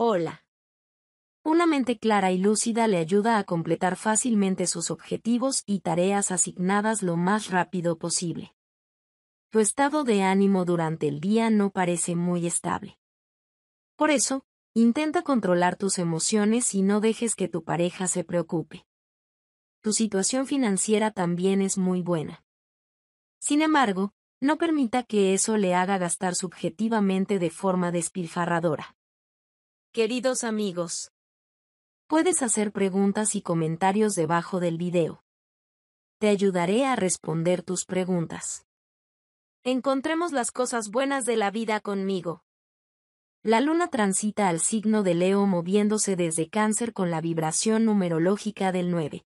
Hola. Una mente clara y lúcida le ayuda a completar fácilmente sus objetivos y tareas asignadas lo más rápido posible. Tu estado de ánimo durante el día no parece muy estable. Por eso, intenta controlar tus emociones y no dejes que tu pareja se preocupe. Tu situación financiera también es muy buena. Sin embargo, no permita que eso le haga gastar subjetivamente de forma despilfarradora. Queridos amigos, puedes hacer preguntas y comentarios debajo del video. Te ayudaré a responder tus preguntas. Encontremos las cosas buenas de la vida conmigo. La luna transita al signo de Leo moviéndose desde cáncer con la vibración numerológica del 9.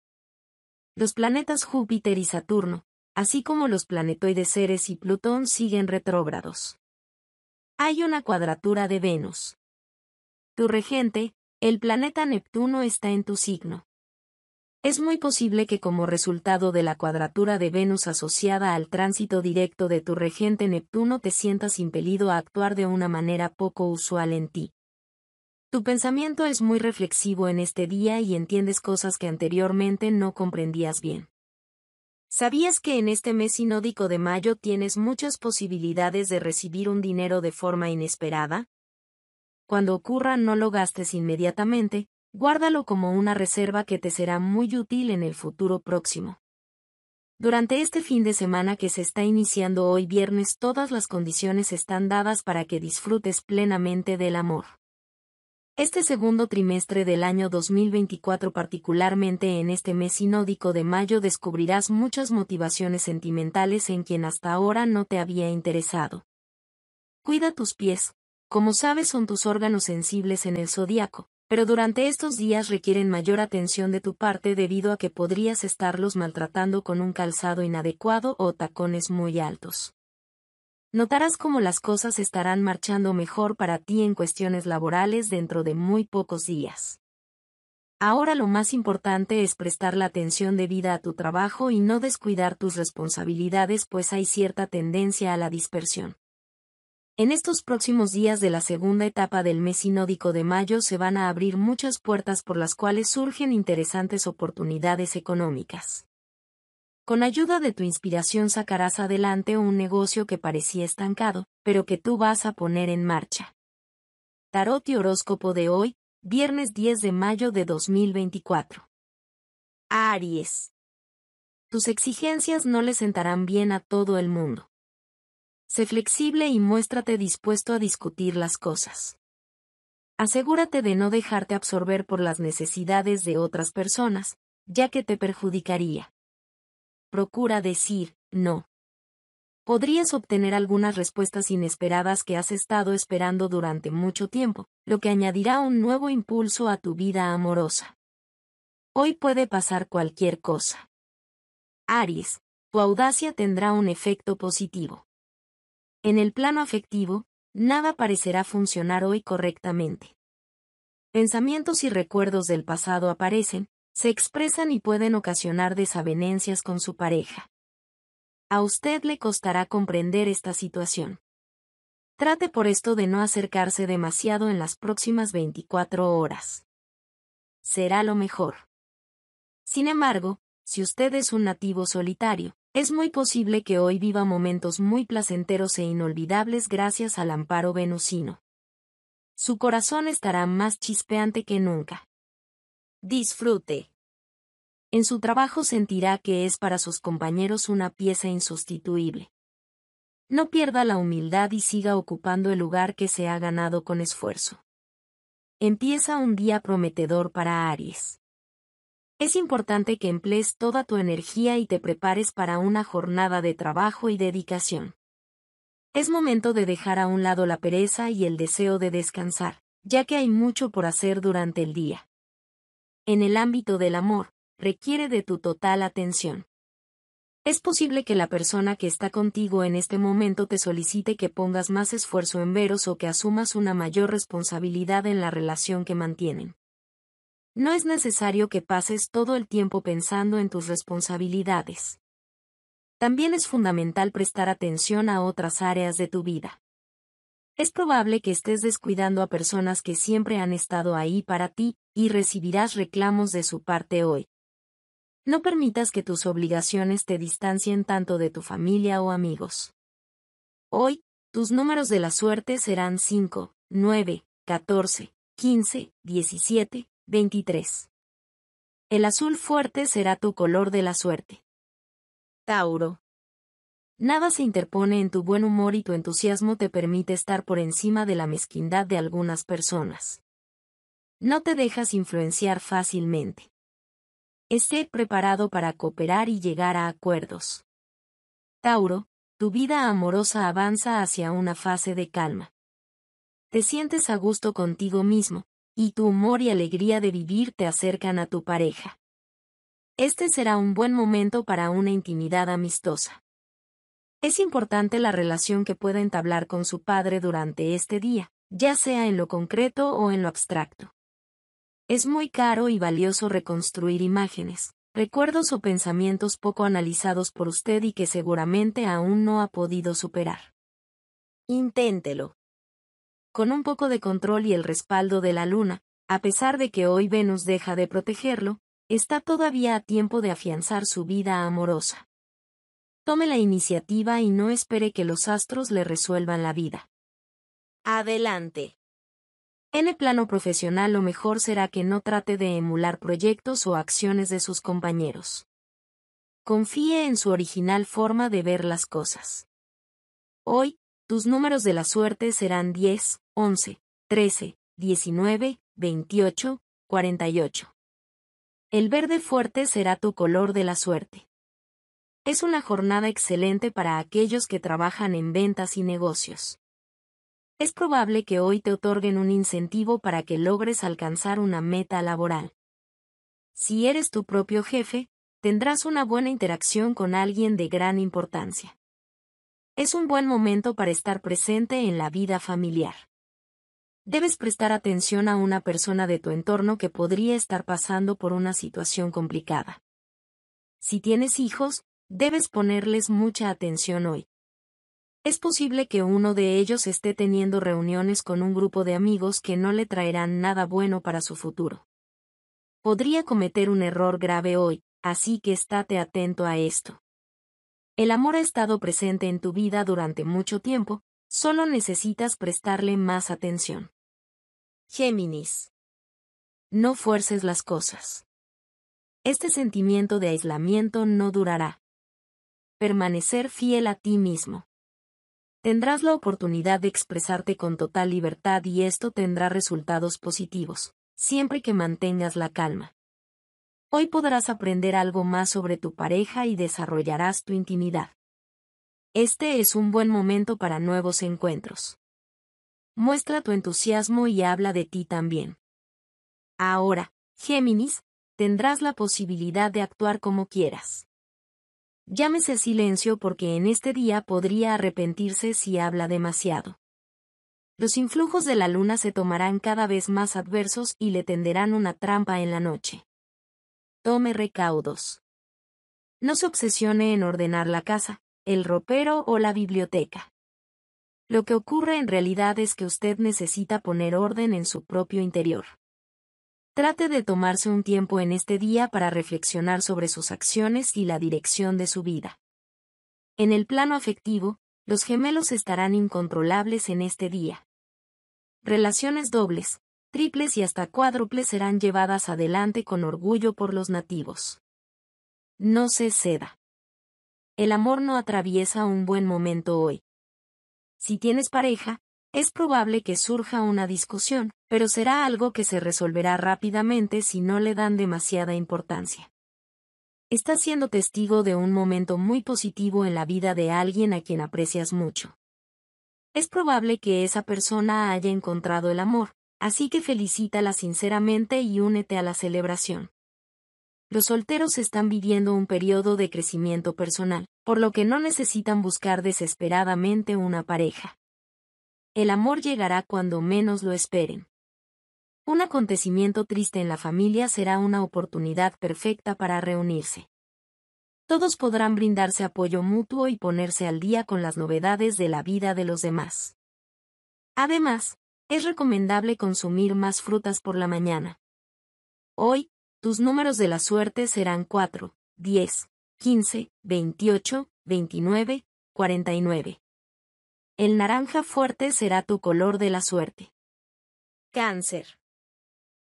Los planetas Júpiter y Saturno, así como los planetoides Ceres y Plutón siguen retrógrados. Hay una cuadratura de Venus. Tu regente, el planeta Neptuno está en tu signo. Es muy posible que como resultado de la cuadratura de Venus asociada al tránsito directo de tu regente Neptuno te sientas impelido a actuar de una manera poco usual en ti. Tu pensamiento es muy reflexivo en este día y entiendes cosas que anteriormente no comprendías bien. ¿Sabías que en este mes sinódico de mayo tienes muchas posibilidades de recibir un dinero de forma inesperada? Cuando ocurra no lo gastes inmediatamente, guárdalo como una reserva que te será muy útil en el futuro próximo. Durante este fin de semana que se está iniciando hoy viernes todas las condiciones están dadas para que disfrutes plenamente del amor. Este segundo trimestre del año 2024 particularmente en este mes sinódico de mayo descubrirás muchas motivaciones sentimentales en quien hasta ahora no te había interesado. Cuida tus pies, como sabes son tus órganos sensibles en el zodiaco, pero durante estos días requieren mayor atención de tu parte debido a que podrías estarlos maltratando con un calzado inadecuado o tacones muy altos. Notarás cómo las cosas estarán marchando mejor para ti en cuestiones laborales dentro de muy pocos días. Ahora lo más importante es prestar la atención debida a tu trabajo y no descuidar tus responsabilidades pues hay cierta tendencia a la dispersión. En estos próximos días de la segunda etapa del mes sinódico de mayo se van a abrir muchas puertas por las cuales surgen interesantes oportunidades económicas. Con ayuda de tu inspiración sacarás adelante un negocio que parecía estancado, pero que tú vas a poner en marcha. Tarot y horóscopo de hoy, viernes 10 de mayo de 2024. Aries. Tus exigencias no le sentarán bien a todo el mundo. Sé flexible y muéstrate dispuesto a discutir las cosas. Asegúrate de no dejarte absorber por las necesidades de otras personas, ya que te perjudicaría. Procura decir, no. Podrías obtener algunas respuestas inesperadas que has estado esperando durante mucho tiempo, lo que añadirá un nuevo impulso a tu vida amorosa. Hoy puede pasar cualquier cosa. Aries, tu audacia tendrá un efecto positivo. En el plano afectivo, nada parecerá funcionar hoy correctamente. Pensamientos y recuerdos del pasado aparecen, se expresan y pueden ocasionar desavenencias con su pareja. A usted le costará comprender esta situación. Trate por esto de no acercarse demasiado en las próximas 24 horas. Será lo mejor. Sin embargo, si usted es un nativo solitario, es muy posible que hoy viva momentos muy placenteros e inolvidables gracias al amparo venusino. Su corazón estará más chispeante que nunca. Disfrute. En su trabajo sentirá que es para sus compañeros una pieza insustituible. No pierda la humildad y siga ocupando el lugar que se ha ganado con esfuerzo. Empieza un día prometedor para Aries. Es importante que emplees toda tu energía y te prepares para una jornada de trabajo y dedicación. Es momento de dejar a un lado la pereza y el deseo de descansar, ya que hay mucho por hacer durante el día. En el ámbito del amor, requiere de tu total atención. Es posible que la persona que está contigo en este momento te solicite que pongas más esfuerzo en veros o que asumas una mayor responsabilidad en la relación que mantienen. No es necesario que pases todo el tiempo pensando en tus responsabilidades. También es fundamental prestar atención a otras áreas de tu vida. Es probable que estés descuidando a personas que siempre han estado ahí para ti, y recibirás reclamos de su parte hoy. No permitas que tus obligaciones te distancien tanto de tu familia o amigos. Hoy, tus números de la suerte serán 5, 9, 14, 15, 17, 23. El azul fuerte será tu color de la suerte. Tauro. Nada se interpone en tu buen humor y tu entusiasmo te permite estar por encima de la mezquindad de algunas personas. No te dejas influenciar fácilmente. Esté preparado para cooperar y llegar a acuerdos. Tauro, tu vida amorosa avanza hacia una fase de calma. Te sientes a gusto contigo mismo, y tu humor y alegría de vivir te acercan a tu pareja. Este será un buen momento para una intimidad amistosa. Es importante la relación que pueda entablar con su padre durante este día, ya sea en lo concreto o en lo abstracto. Es muy caro y valioso reconstruir imágenes, recuerdos o pensamientos poco analizados por usted y que seguramente aún no ha podido superar. Inténtelo con un poco de control y el respaldo de la Luna, a pesar de que hoy Venus deja de protegerlo, está todavía a tiempo de afianzar su vida amorosa. Tome la iniciativa y no espere que los astros le resuelvan la vida. Adelante. En el plano profesional lo mejor será que no trate de emular proyectos o acciones de sus compañeros. Confíe en su original forma de ver las cosas. Hoy, tus números de la suerte serán 10, 11, 13, 19, 28, 48. El verde fuerte será tu color de la suerte. Es una jornada excelente para aquellos que trabajan en ventas y negocios. Es probable que hoy te otorguen un incentivo para que logres alcanzar una meta laboral. Si eres tu propio jefe, tendrás una buena interacción con alguien de gran importancia. Es un buen momento para estar presente en la vida familiar. Debes prestar atención a una persona de tu entorno que podría estar pasando por una situación complicada. Si tienes hijos, debes ponerles mucha atención hoy. Es posible que uno de ellos esté teniendo reuniones con un grupo de amigos que no le traerán nada bueno para su futuro. Podría cometer un error grave hoy, así que estate atento a esto. El amor ha estado presente en tu vida durante mucho tiempo, solo necesitas prestarle más atención. Géminis. No fuerces las cosas. Este sentimiento de aislamiento no durará. Permanecer fiel a ti mismo. Tendrás la oportunidad de expresarte con total libertad y esto tendrá resultados positivos, siempre que mantengas la calma. Hoy podrás aprender algo más sobre tu pareja y desarrollarás tu intimidad. Este es un buen momento para nuevos encuentros. Muestra tu entusiasmo y habla de ti también. Ahora, Géminis, tendrás la posibilidad de actuar como quieras. Llámese silencio porque en este día podría arrepentirse si habla demasiado. Los influjos de la luna se tomarán cada vez más adversos y le tenderán una trampa en la noche. Tome recaudos. No se obsesione en ordenar la casa, el ropero o la biblioteca. Lo que ocurre en realidad es que usted necesita poner orden en su propio interior. Trate de tomarse un tiempo en este día para reflexionar sobre sus acciones y la dirección de su vida. En el plano afectivo, los gemelos estarán incontrolables en este día. Relaciones dobles, triples y hasta cuádruples serán llevadas adelante con orgullo por los nativos. No se ceda. El amor no atraviesa un buen momento hoy. Si tienes pareja, es probable que surja una discusión, pero será algo que se resolverá rápidamente si no le dan demasiada importancia. Estás siendo testigo de un momento muy positivo en la vida de alguien a quien aprecias mucho. Es probable que esa persona haya encontrado el amor, así que felicítala sinceramente y únete a la celebración. Los solteros están viviendo un periodo de crecimiento personal, por lo que no necesitan buscar desesperadamente una pareja. El amor llegará cuando menos lo esperen. Un acontecimiento triste en la familia será una oportunidad perfecta para reunirse. Todos podrán brindarse apoyo mutuo y ponerse al día con las novedades de la vida de los demás. Además, es recomendable consumir más frutas por la mañana. Hoy, tus números de la suerte serán 4, 10, 15, 28, 29, 49. El naranja fuerte será tu color de la suerte. Cáncer.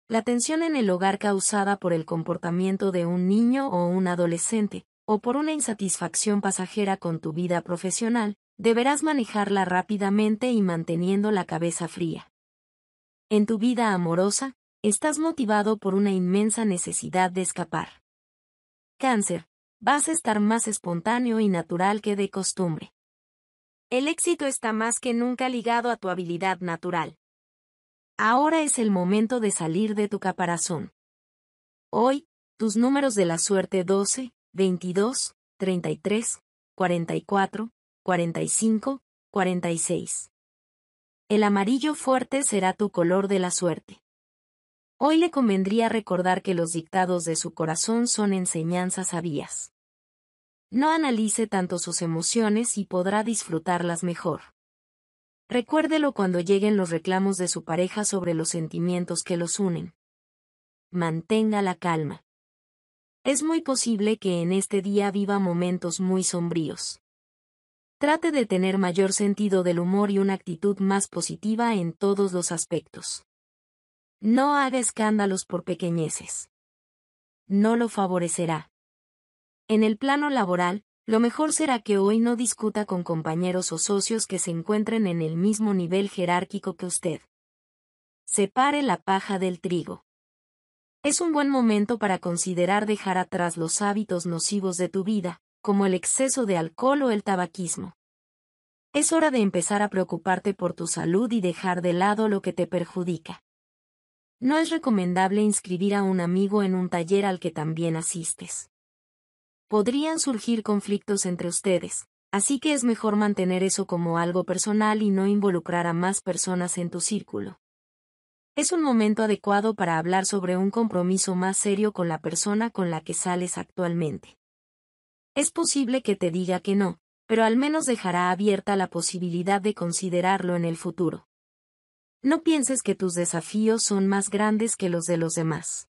La tensión en el hogar causada por el comportamiento de un niño o un adolescente, o por una insatisfacción pasajera con tu vida profesional, deberás manejarla rápidamente y manteniendo la cabeza fría. En tu vida amorosa, estás motivado por una inmensa necesidad de escapar. Cáncer, vas a estar más espontáneo y natural que de costumbre. El éxito está más que nunca ligado a tu habilidad natural. Ahora es el momento de salir de tu caparazón. Hoy, tus números de la suerte 12, 22, 33, 44, 45, 46. El amarillo fuerte será tu color de la suerte. Hoy le convendría recordar que los dictados de su corazón son enseñanzas sabias. No analice tanto sus emociones y podrá disfrutarlas mejor. Recuérdelo cuando lleguen los reclamos de su pareja sobre los sentimientos que los unen. Mantenga la calma. Es muy posible que en este día viva momentos muy sombríos. Trate de tener mayor sentido del humor y una actitud más positiva en todos los aspectos. No haga escándalos por pequeñeces. No lo favorecerá. En el plano laboral, lo mejor será que hoy no discuta con compañeros o socios que se encuentren en el mismo nivel jerárquico que usted. Separe la paja del trigo. Es un buen momento para considerar dejar atrás los hábitos nocivos de tu vida, como el exceso de alcohol o el tabaquismo. Es hora de empezar a preocuparte por tu salud y dejar de lado lo que te perjudica. No es recomendable inscribir a un amigo en un taller al que también asistes. Podrían surgir conflictos entre ustedes, así que es mejor mantener eso como algo personal y no involucrar a más personas en tu círculo. Es un momento adecuado para hablar sobre un compromiso más serio con la persona con la que sales actualmente. Es posible que te diga que no, pero al menos dejará abierta la posibilidad de considerarlo en el futuro. No pienses que tus desafíos son más grandes que los de los demás.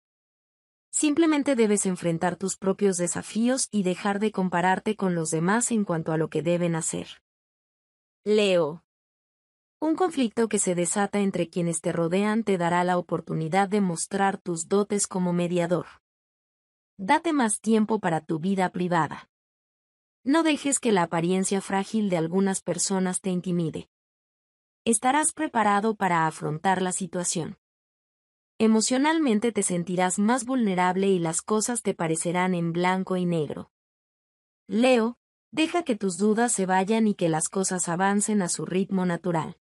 Simplemente debes enfrentar tus propios desafíos y dejar de compararte con los demás en cuanto a lo que deben hacer. Leo un conflicto que se desata entre quienes te rodean te dará la oportunidad de mostrar tus dotes como mediador. Date más tiempo para tu vida privada. No dejes que la apariencia frágil de algunas personas te intimide. Estarás preparado para afrontar la situación. Emocionalmente te sentirás más vulnerable y las cosas te parecerán en blanco y negro. Leo, deja que tus dudas se vayan y que las cosas avancen a su ritmo natural.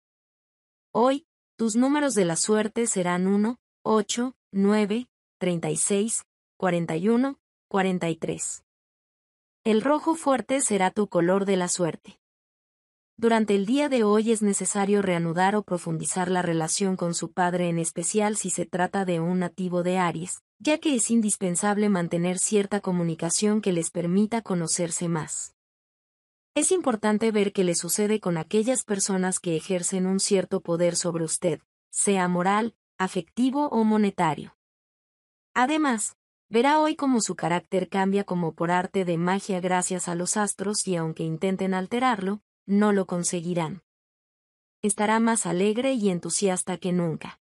Hoy, tus números de la suerte serán 1, 8, 9, 36, 41, 43. El rojo fuerte será tu color de la suerte. Durante el día de hoy es necesario reanudar o profundizar la relación con su padre en especial si se trata de un nativo de Aries, ya que es indispensable mantener cierta comunicación que les permita conocerse más. Es importante ver qué le sucede con aquellas personas que ejercen un cierto poder sobre usted, sea moral, afectivo o monetario. Además, verá hoy cómo su carácter cambia como por arte de magia gracias a los astros y aunque intenten alterarlo, no lo conseguirán. Estará más alegre y entusiasta que nunca.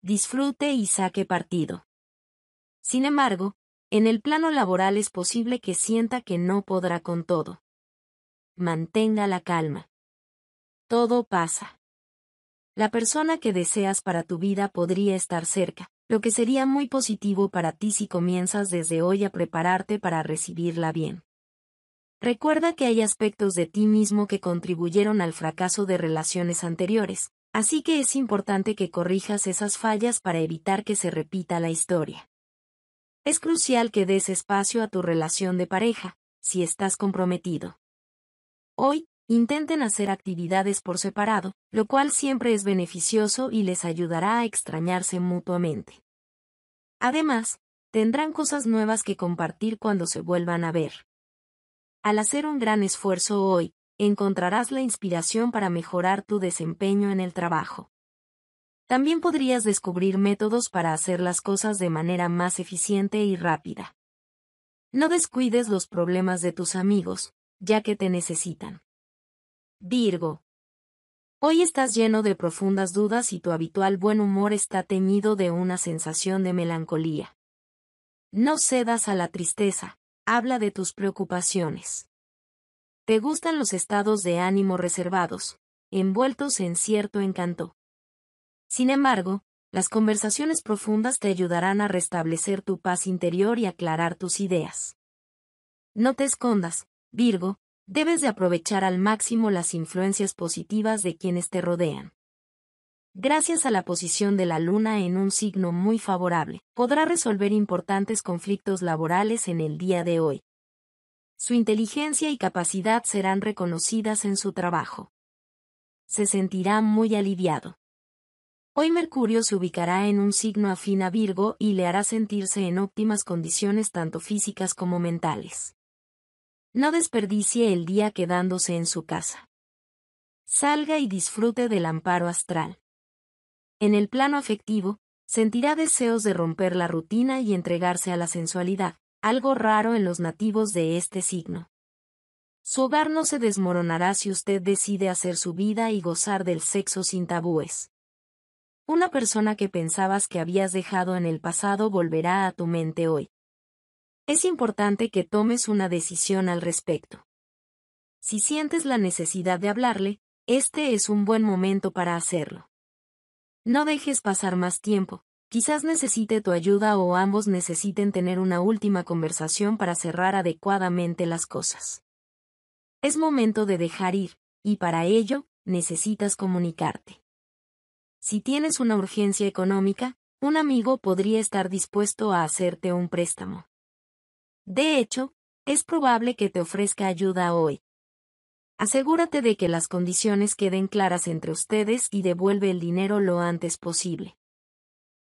Disfrute y saque partido. Sin embargo, en el plano laboral es posible que sienta que no podrá con todo. Mantenga la calma. Todo pasa. La persona que deseas para tu vida podría estar cerca, lo que sería muy positivo para ti si comienzas desde hoy a prepararte para recibirla bien. Recuerda que hay aspectos de ti mismo que contribuyeron al fracaso de relaciones anteriores, así que es importante que corrijas esas fallas para evitar que se repita la historia. Es crucial que des espacio a tu relación de pareja, si estás comprometido. Hoy, intenten hacer actividades por separado, lo cual siempre es beneficioso y les ayudará a extrañarse mutuamente. Además, tendrán cosas nuevas que compartir cuando se vuelvan a ver. Al hacer un gran esfuerzo hoy, encontrarás la inspiración para mejorar tu desempeño en el trabajo. También podrías descubrir métodos para hacer las cosas de manera más eficiente y rápida. No descuides los problemas de tus amigos, ya que te necesitan. Virgo. Hoy estás lleno de profundas dudas y tu habitual buen humor está teñido de una sensación de melancolía. No cedas a la tristeza, habla de tus preocupaciones. Te gustan los estados de ánimo reservados, envueltos en cierto encanto. Sin embargo, las conversaciones profundas te ayudarán a restablecer tu paz interior y aclarar tus ideas. No te escondas, Virgo, debes de aprovechar al máximo las influencias positivas de quienes te rodean. Gracias a la posición de la luna en un signo muy favorable, podrá resolver importantes conflictos laborales en el día de hoy. Su inteligencia y capacidad serán reconocidas en su trabajo. Se sentirá muy aliviado. Hoy Mercurio se ubicará en un signo afín a Virgo y le hará sentirse en óptimas condiciones tanto físicas como mentales. No desperdicie el día quedándose en su casa. Salga y disfrute del amparo astral. En el plano afectivo, sentirá deseos de romper la rutina y entregarse a la sensualidad, algo raro en los nativos de este signo. Su hogar no se desmoronará si usted decide hacer su vida y gozar del sexo sin tabúes. Una persona que pensabas que habías dejado en el pasado volverá a tu mente hoy. Es importante que tomes una decisión al respecto. Si sientes la necesidad de hablarle, este es un buen momento para hacerlo. No dejes pasar más tiempo, quizás necesite tu ayuda o ambos necesiten tener una última conversación para cerrar adecuadamente las cosas. Es momento de dejar ir, y para ello, necesitas comunicarte. Si tienes una urgencia económica, un amigo podría estar dispuesto a hacerte un préstamo. De hecho, es probable que te ofrezca ayuda hoy. Asegúrate de que las condiciones queden claras entre ustedes y devuelve el dinero lo antes posible.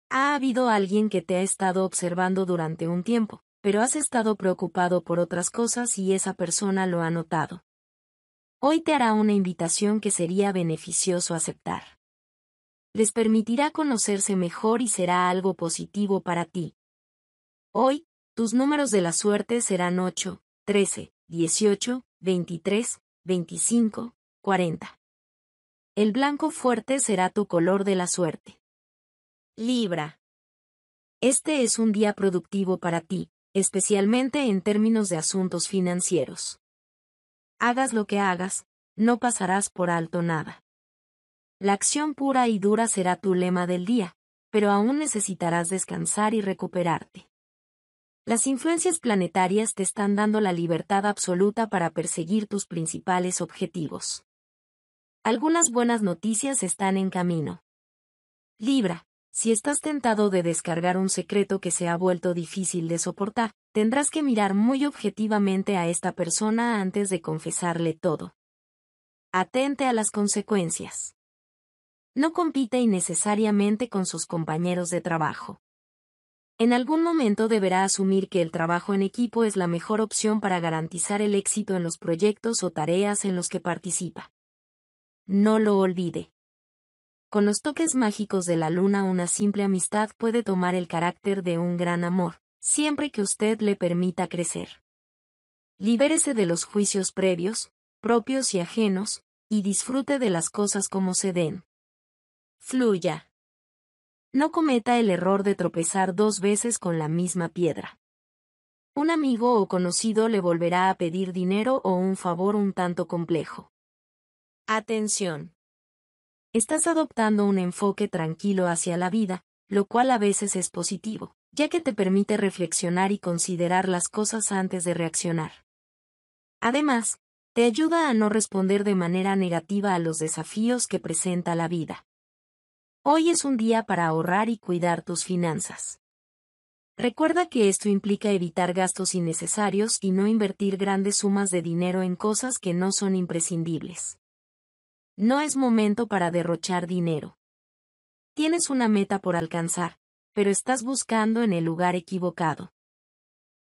Ha habido alguien que te ha estado observando durante un tiempo, pero has estado preocupado por otras cosas y esa persona lo ha notado. Hoy te hará una invitación que sería beneficioso aceptar. Les permitirá conocerse mejor y será algo positivo para ti. Hoy, tus números de la suerte serán 8, 13, 18, 23, 25, 40. El blanco fuerte será tu color de la suerte. Libra. Este es un día productivo para ti, especialmente en términos de asuntos financieros. Hagas lo que hagas, no pasarás por alto nada. La acción pura y dura será tu lema del día, pero aún necesitarás descansar y recuperarte. Las influencias planetarias te están dando la libertad absoluta para perseguir tus principales objetivos. Algunas buenas noticias están en camino. Libra, si estás tentado de descargar un secreto que se ha vuelto difícil de soportar, tendrás que mirar muy objetivamente a esta persona antes de confesarle todo. Atente a las consecuencias. No compite innecesariamente con sus compañeros de trabajo. En algún momento deberá asumir que el trabajo en equipo es la mejor opción para garantizar el éxito en los proyectos o tareas en los que participa. No lo olvide. Con los toques mágicos de la luna una simple amistad puede tomar el carácter de un gran amor, siempre que usted le permita crecer. Libérese de los juicios previos, propios y ajenos, y disfrute de las cosas como se den. Fluya. No cometa el error de tropezar dos veces con la misma piedra. Un amigo o conocido le volverá a pedir dinero o un favor un tanto complejo. Atención. Estás adoptando un enfoque tranquilo hacia la vida, lo cual a veces es positivo, ya que te permite reflexionar y considerar las cosas antes de reaccionar. Además, te ayuda a no responder de manera negativa a los desafíos que presenta la vida. Hoy es un día para ahorrar y cuidar tus finanzas. Recuerda que esto implica evitar gastos innecesarios y no invertir grandes sumas de dinero en cosas que no son imprescindibles. No es momento para derrochar dinero. Tienes una meta por alcanzar, pero estás buscando en el lugar equivocado.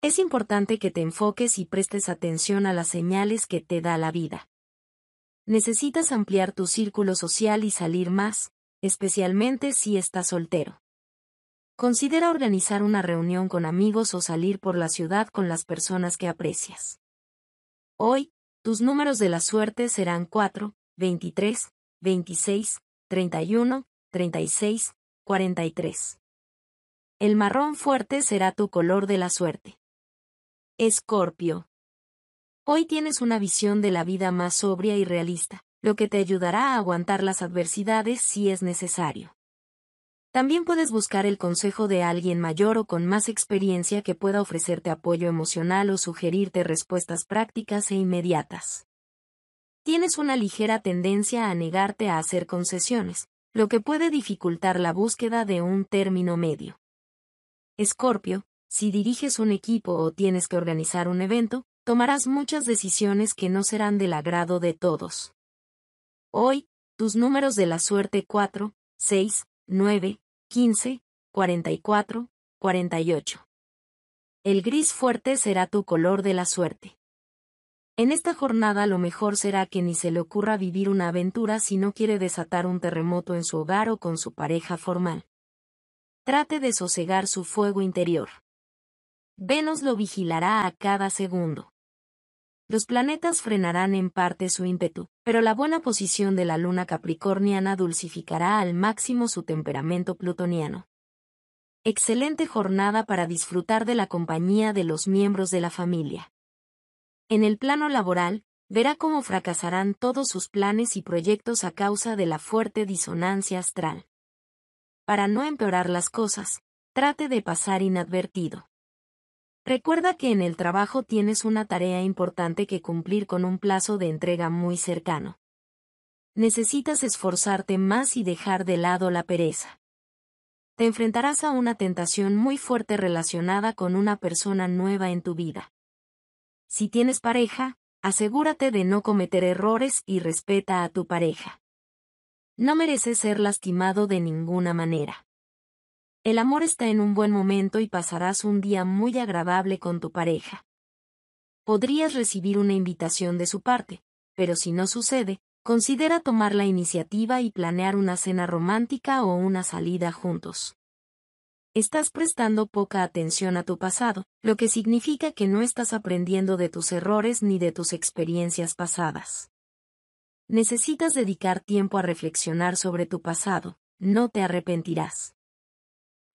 Es importante que te enfoques y prestes atención a las señales que te da la vida. Necesitas ampliar tu círculo social y salir más, especialmente si estás soltero. Considera organizar una reunión con amigos o salir por la ciudad con las personas que aprecias. Hoy, tus números de la suerte serán 4, 23, 26, 31, 36, 43. El marrón fuerte será tu color de la suerte. Escorpio. Hoy tienes una visión de la vida más sobria y realista, lo que te ayudará a aguantar las adversidades si es necesario. También puedes buscar el consejo de alguien mayor o con más experiencia que pueda ofrecerte apoyo emocional o sugerirte respuestas prácticas e inmediatas. Tienes una ligera tendencia a negarte a hacer concesiones, lo que puede dificultar la búsqueda de un término medio. Escorpio, si diriges un equipo o tienes que organizar un evento, tomarás muchas decisiones que no serán del agrado de todos. Hoy, tus números de la suerte 4, 6, 9, 15, 44, 48. El gris fuerte será tu color de la suerte. En esta jornada lo mejor será que ni se le ocurra vivir una aventura si no quiere desatar un terremoto en su hogar o con su pareja formal. Trate de sosegar su fuego interior. Venus lo vigilará a cada segundo los planetas frenarán en parte su ímpetu, pero la buena posición de la luna capricorniana dulcificará al máximo su temperamento plutoniano. Excelente jornada para disfrutar de la compañía de los miembros de la familia. En el plano laboral, verá cómo fracasarán todos sus planes y proyectos a causa de la fuerte disonancia astral. Para no empeorar las cosas, trate de pasar inadvertido. Recuerda que en el trabajo tienes una tarea importante que cumplir con un plazo de entrega muy cercano. Necesitas esforzarte más y dejar de lado la pereza. Te enfrentarás a una tentación muy fuerte relacionada con una persona nueva en tu vida. Si tienes pareja, asegúrate de no cometer errores y respeta a tu pareja. No mereces ser lastimado de ninguna manera. El amor está en un buen momento y pasarás un día muy agradable con tu pareja. Podrías recibir una invitación de su parte, pero si no sucede, considera tomar la iniciativa y planear una cena romántica o una salida juntos. Estás prestando poca atención a tu pasado, lo que significa que no estás aprendiendo de tus errores ni de tus experiencias pasadas. Necesitas dedicar tiempo a reflexionar sobre tu pasado, no te arrepentirás.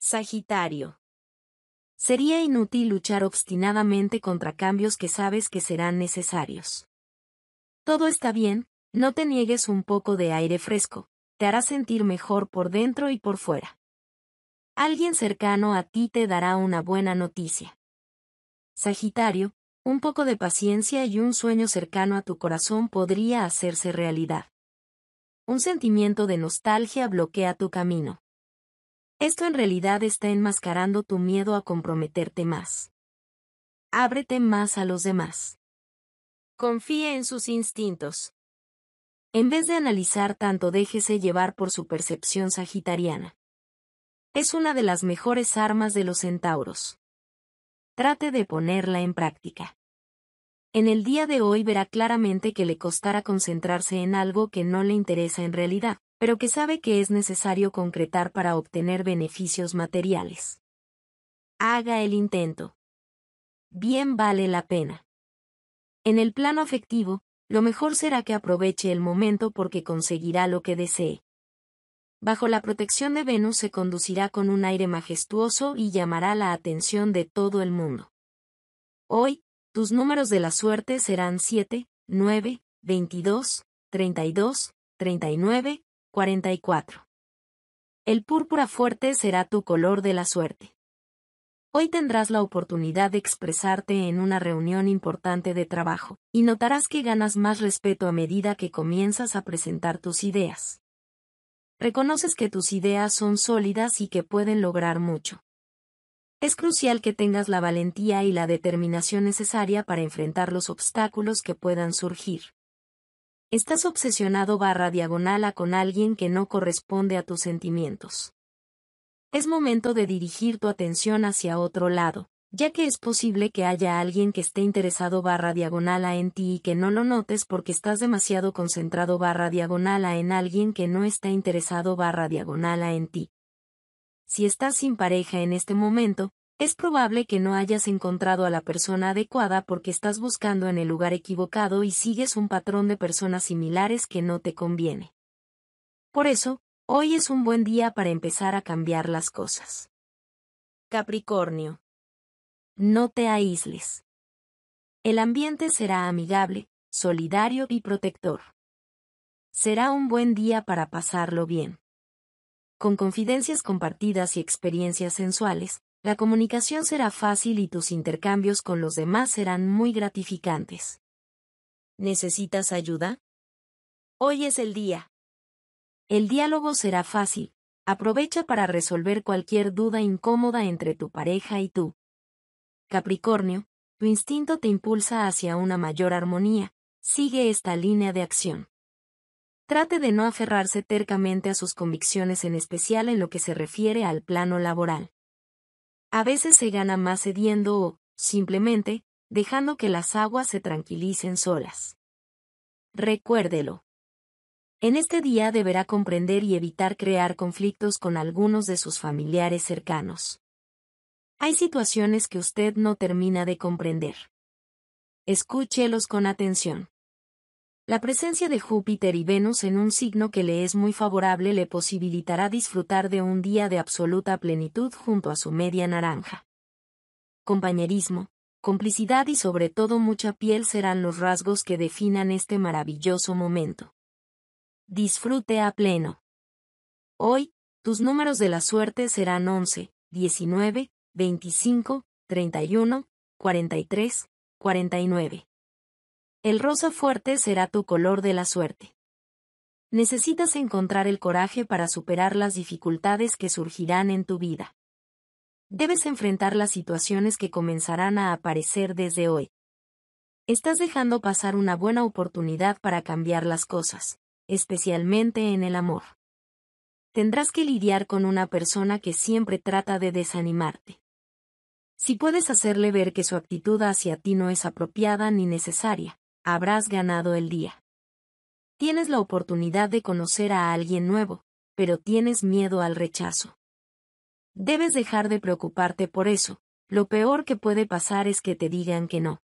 Sagitario. Sería inútil luchar obstinadamente contra cambios que sabes que serán necesarios. Todo está bien, no te niegues un poco de aire fresco, te hará sentir mejor por dentro y por fuera. Alguien cercano a ti te dará una buena noticia. Sagitario, un poco de paciencia y un sueño cercano a tu corazón podría hacerse realidad. Un sentimiento de nostalgia bloquea tu camino. Esto en realidad está enmascarando tu miedo a comprometerte más. Ábrete más a los demás. Confíe en sus instintos. En vez de analizar tanto, déjese llevar por su percepción sagitariana. Es una de las mejores armas de los centauros. Trate de ponerla en práctica. En el día de hoy verá claramente que le costará concentrarse en algo que no le interesa en realidad, pero que sabe que es necesario concretar para obtener beneficios materiales. Haga el intento. Bien vale la pena. En el plano afectivo, lo mejor será que aproveche el momento porque conseguirá lo que desee. Bajo la protección de Venus se conducirá con un aire majestuoso y llamará la atención de todo el mundo. Hoy, tus números de la suerte serán 7, 9, 22, 32, 39, 44. El púrpura fuerte será tu color de la suerte. Hoy tendrás la oportunidad de expresarte en una reunión importante de trabajo, y notarás que ganas más respeto a medida que comienzas a presentar tus ideas. Reconoces que tus ideas son sólidas y que pueden lograr mucho. Es crucial que tengas la valentía y la determinación necesaria para enfrentar los obstáculos que puedan surgir. Estás obsesionado barra diagonal a con alguien que no corresponde a tus sentimientos. Es momento de dirigir tu atención hacia otro lado, ya que es posible que haya alguien que esté interesado barra diagonal a en ti y que no lo notes porque estás demasiado concentrado barra diagonal a en alguien que no está interesado barra diagonal a en ti. Si estás sin pareja en este momento, es probable que no hayas encontrado a la persona adecuada porque estás buscando en el lugar equivocado y sigues un patrón de personas similares que no te conviene. Por eso, hoy es un buen día para empezar a cambiar las cosas. Capricornio. No te aísles. El ambiente será amigable, solidario y protector. Será un buen día para pasarlo bien. Con confidencias compartidas y experiencias sensuales, la comunicación será fácil y tus intercambios con los demás serán muy gratificantes. ¿Necesitas ayuda? Hoy es el día. El diálogo será fácil. Aprovecha para resolver cualquier duda incómoda entre tu pareja y tú. Capricornio, tu instinto te impulsa hacia una mayor armonía. Sigue esta línea de acción. Trate de no aferrarse tercamente a sus convicciones en especial en lo que se refiere al plano laboral. A veces se gana más cediendo o, simplemente, dejando que las aguas se tranquilicen solas. Recuérdelo. En este día deberá comprender y evitar crear conflictos con algunos de sus familiares cercanos. Hay situaciones que usted no termina de comprender. Escúchelos con atención. La presencia de Júpiter y Venus en un signo que le es muy favorable le posibilitará disfrutar de un día de absoluta plenitud junto a su media naranja. Compañerismo, complicidad y sobre todo mucha piel serán los rasgos que definan este maravilloso momento. Disfrute a pleno. Hoy, tus números de la suerte serán 11, 19, 25, 31, 43, 49. El rosa fuerte será tu color de la suerte. Necesitas encontrar el coraje para superar las dificultades que surgirán en tu vida. Debes enfrentar las situaciones que comenzarán a aparecer desde hoy. Estás dejando pasar una buena oportunidad para cambiar las cosas, especialmente en el amor. Tendrás que lidiar con una persona que siempre trata de desanimarte. Si puedes hacerle ver que su actitud hacia ti no es apropiada ni necesaria, habrás ganado el día. Tienes la oportunidad de conocer a alguien nuevo, pero tienes miedo al rechazo. Debes dejar de preocuparte por eso, lo peor que puede pasar es que te digan que no.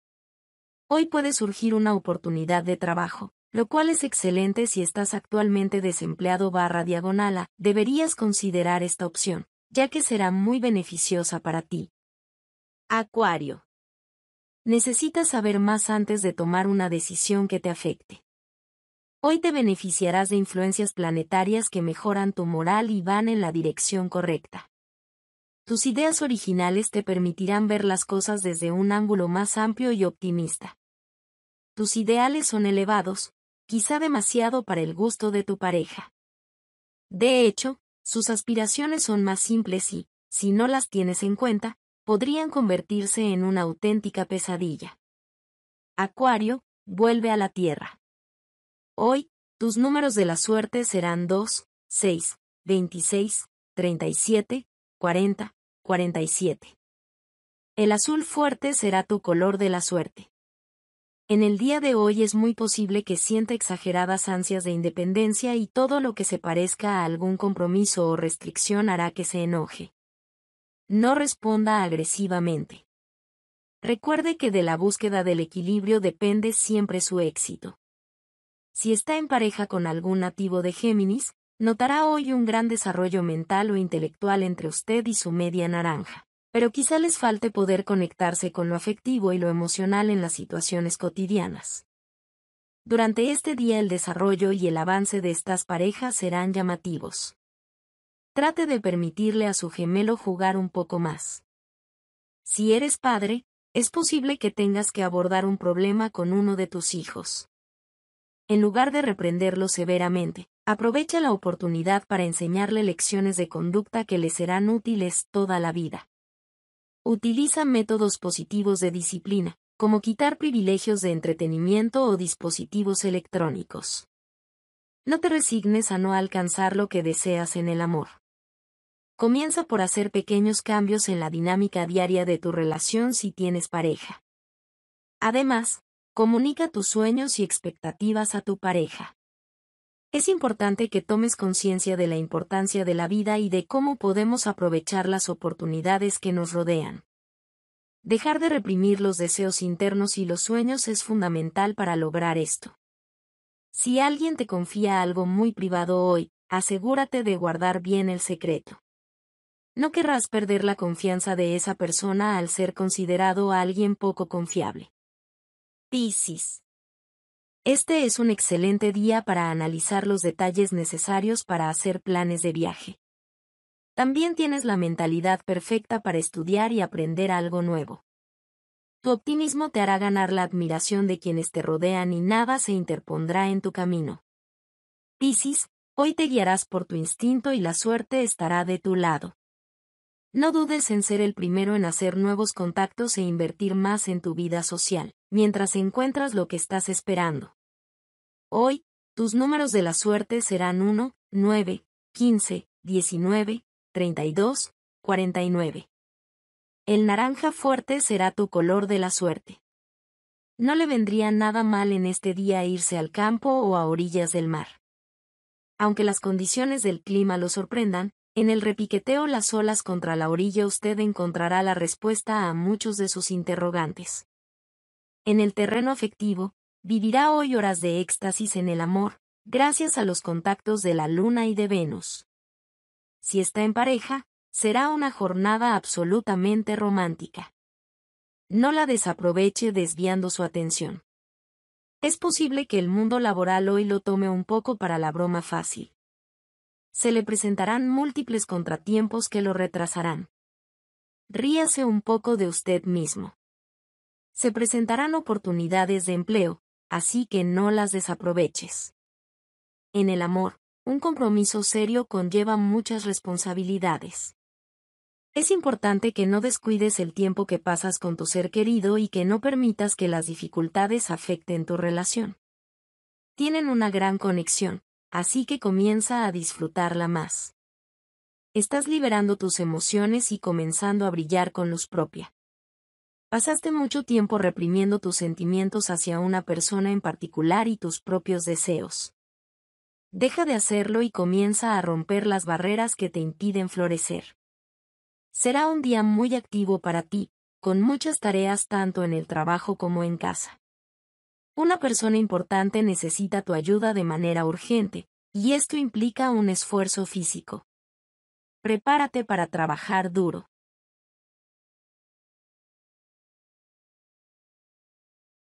Hoy puede surgir una oportunidad de trabajo, lo cual es excelente si estás actualmente desempleado barra diagonala, deberías considerar esta opción, ya que será muy beneficiosa para ti. Acuario. Necesitas saber más antes de tomar una decisión que te afecte. Hoy te beneficiarás de influencias planetarias que mejoran tu moral y van en la dirección correcta. Tus ideas originales te permitirán ver las cosas desde un ángulo más amplio y optimista. Tus ideales son elevados, quizá demasiado para el gusto de tu pareja. De hecho, sus aspiraciones son más simples y, si no las tienes en cuenta, podrían convertirse en una auténtica pesadilla. Acuario, vuelve a la Tierra. Hoy, tus números de la suerte serán 2, 6, 26, 37, 40, 47. El azul fuerte será tu color de la suerte. En el día de hoy es muy posible que sienta exageradas ansias de independencia y todo lo que se parezca a algún compromiso o restricción hará que se enoje. No responda agresivamente. Recuerde que de la búsqueda del equilibrio depende siempre su éxito. Si está en pareja con algún nativo de Géminis, notará hoy un gran desarrollo mental o intelectual entre usted y su media naranja. Pero quizá les falte poder conectarse con lo afectivo y lo emocional en las situaciones cotidianas. Durante este día el desarrollo y el avance de estas parejas serán llamativos. Trate de permitirle a su gemelo jugar un poco más. Si eres padre, es posible que tengas que abordar un problema con uno de tus hijos. En lugar de reprenderlo severamente, aprovecha la oportunidad para enseñarle lecciones de conducta que le serán útiles toda la vida. Utiliza métodos positivos de disciplina, como quitar privilegios de entretenimiento o dispositivos electrónicos. No te resignes a no alcanzar lo que deseas en el amor. Comienza por hacer pequeños cambios en la dinámica diaria de tu relación si tienes pareja. Además, comunica tus sueños y expectativas a tu pareja. Es importante que tomes conciencia de la importancia de la vida y de cómo podemos aprovechar las oportunidades que nos rodean. Dejar de reprimir los deseos internos y los sueños es fundamental para lograr esto. Si alguien te confía algo muy privado hoy, asegúrate de guardar bien el secreto. No querrás perder la confianza de esa persona al ser considerado alguien poco confiable. Piscis. Este es un excelente día para analizar los detalles necesarios para hacer planes de viaje. También tienes la mentalidad perfecta para estudiar y aprender algo nuevo. Tu optimismo te hará ganar la admiración de quienes te rodean y nada se interpondrá en tu camino. Piscis, hoy te guiarás por tu instinto y la suerte estará de tu lado. No dudes en ser el primero en hacer nuevos contactos e invertir más en tu vida social, mientras encuentras lo que estás esperando. Hoy, tus números de la suerte serán 1, 9, 15, 19, 32, 49. El naranja fuerte será tu color de la suerte. No le vendría nada mal en este día irse al campo o a orillas del mar. Aunque las condiciones del clima lo sorprendan, en el repiqueteo Las olas contra la orilla usted encontrará la respuesta a muchos de sus interrogantes. En el terreno afectivo, vivirá hoy horas de éxtasis en el amor, gracias a los contactos de la Luna y de Venus. Si está en pareja, será una jornada absolutamente romántica. No la desaproveche desviando su atención. Es posible que el mundo laboral hoy lo tome un poco para la broma fácil se le presentarán múltiples contratiempos que lo retrasarán. Ríase un poco de usted mismo. Se presentarán oportunidades de empleo, así que no las desaproveches. En el amor, un compromiso serio conlleva muchas responsabilidades. Es importante que no descuides el tiempo que pasas con tu ser querido y que no permitas que las dificultades afecten tu relación. Tienen una gran conexión, así que comienza a disfrutarla más. Estás liberando tus emociones y comenzando a brillar con luz propia. Pasaste mucho tiempo reprimiendo tus sentimientos hacia una persona en particular y tus propios deseos. Deja de hacerlo y comienza a romper las barreras que te impiden florecer. Será un día muy activo para ti, con muchas tareas tanto en el trabajo como en casa. Una persona importante necesita tu ayuda de manera urgente, y esto implica un esfuerzo físico. Prepárate para trabajar duro.